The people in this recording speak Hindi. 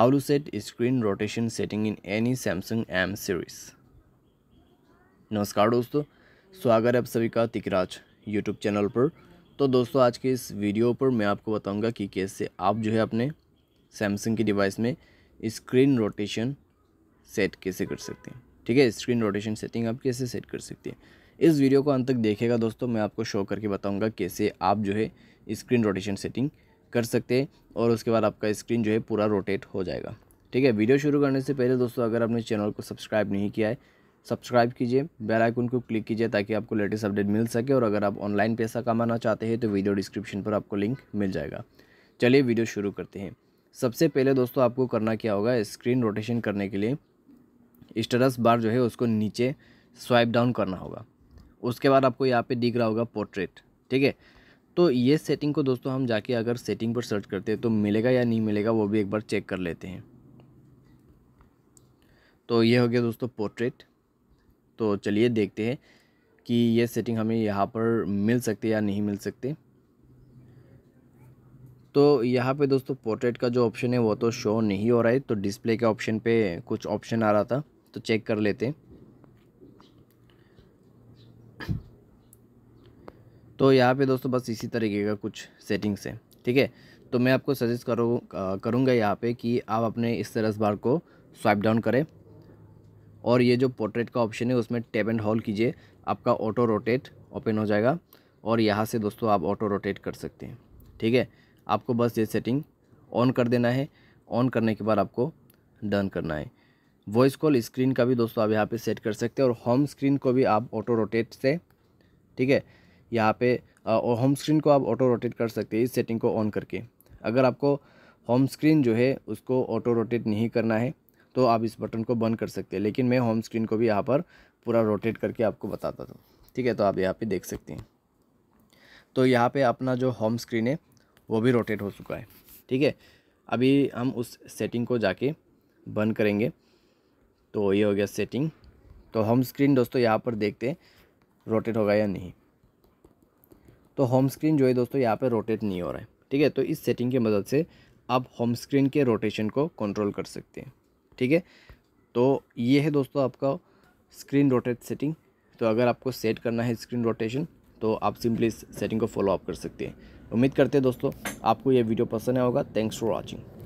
How to set screen rotation setting in any Samsung M series नमस्कार दोस्तों स्वागत है आप सभी का तिकराज यूट्यूब चैनल पर तो दोस्तों आज के इस वीडियो पर मैं आपको बताऊंगा कि कैसे आप जो है अपने सैमसंग की डिवाइस में स्क्रीन रोटेशन सेट कैसे कर सकते हैं ठीक है स्क्रीन रोटेशन सेटिंग आप कैसे सेट कर सकते हैं इस वीडियो को अंत तक देखेगा दोस्तों मैं आपको शो करके बताऊंगा कैसे आप जो है स्क्रीन रोटेशन सेटिंग कर सकते हैं और उसके बाद आपका स्क्रीन जो है पूरा रोटेट हो जाएगा ठीक है वीडियो शुरू करने से पहले दोस्तों अगर आपने चैनल को सब्सक्राइब नहीं किया है सब्सक्राइब कीजिए बेल आइकन को क्लिक कीजिए ताकि आपको लेटेस्ट अपडेट मिल सके और अगर आप ऑनलाइन पैसा कमाना चाहते हैं तो वीडियो डिस्क्रिप्शन पर आपको लिंक मिल जाएगा चलिए वीडियो शुरू करते हैं सबसे पहले दोस्तों आपको करना क्या होगा स्क्रीन रोटेशन करने के लिए स्टेटस बार जो है उसको नीचे स्वाइप डाउन करना होगा उसके बाद आपको यहाँ पर दिख रहा होगा पोर्ट्रेट ठीक है तो ये सेटिंग को दोस्तों हम जाके अगर सेटिंग पर सर्च करते हैं तो मिलेगा या नहीं मिलेगा वो भी एक बार चेक कर लेते हैं तो ये हो गया दोस्तों पोर्ट्रेट तो चलिए देखते हैं कि ये सेटिंग हमें यहाँ पर मिल सकती या नहीं मिल सकती तो यहाँ पे दोस्तों पोर्ट्रेट का जो ऑप्शन है वो तो शो नहीं हो रहा है तो डिस्प्ले के ऑप्शन पे कुछ ऑप्शन आ रहा था तो चेक कर लेते हैं तो यहाँ पे दोस्तों बस इसी तरीके का कुछ सेटिंग्स है ठीक है तो मैं आपको सजेस्ट करूँ करूँगा यहाँ पे कि आप अपने इस रस बार को स्वाइप डाउन करें और ये जो पोर्ट्रेट का ऑप्शन है उसमें टैप एंड हॉल कीजिए आपका ऑटो रोटेट ओपन हो जाएगा और यहाँ से दोस्तों आप ऑटो रोटेट कर सकते हैं ठीक है आपको बस ये सेटिंग ऑन कर देना है ऑन करने के बाद आपको डन करना है वॉइस कॉल स्क्रीन का भी दोस्तों आप यहाँ पे सेट कर सकते हैं और होम स्क्रीन को भी आप ऑटो रोटेट से ठीक है यहाँ पे होम स्क्रीन को आप ऑटो रोटेट कर सकते हैं इस सेटिंग को ऑन करके अगर आपको होम स्क्रीन जो है उसको ऑटो रोटेट नहीं करना है तो आप इस बटन को बंद कर सकते हैं लेकिन मैं होम स्क्रीन को भी यहाँ पर पूरा रोटेट करके आपको बताता था ठीक है तो आप यहाँ पे देख सकते हैं तो यहाँ पे अपना जो होम स्क्रीन है वो भी रोटेट हो चुका है ठीक है अभी हम उस सेटिंग को जाके बंद करेंगे तो ये हो गया सेटिंग तो होम स्क्रीन दोस्तों यहाँ पर देखते हैं रोटेट होगा या नहीं तो होम स्क्रीन जो है दोस्तों यहाँ पर रोटेट नहीं हो रहा है ठीक है तो इस सेटिंग की मदद से आप होम स्क्रीन के रोटेशन को कंट्रोल कर सकते हैं ठीक है तो ये है दोस्तों आपका स्क्रीन रोटेट सेटिंग तो अगर आपको सेट करना है स्क्रीन रोटेशन तो आप सिंपली इस सेटिंग को फॉलो अप कर सकते हैं उम्मीद करते हैं दोस्तों आपको ये वीडियो पसंद आया होगा थैंक्स फॉर वॉचिंग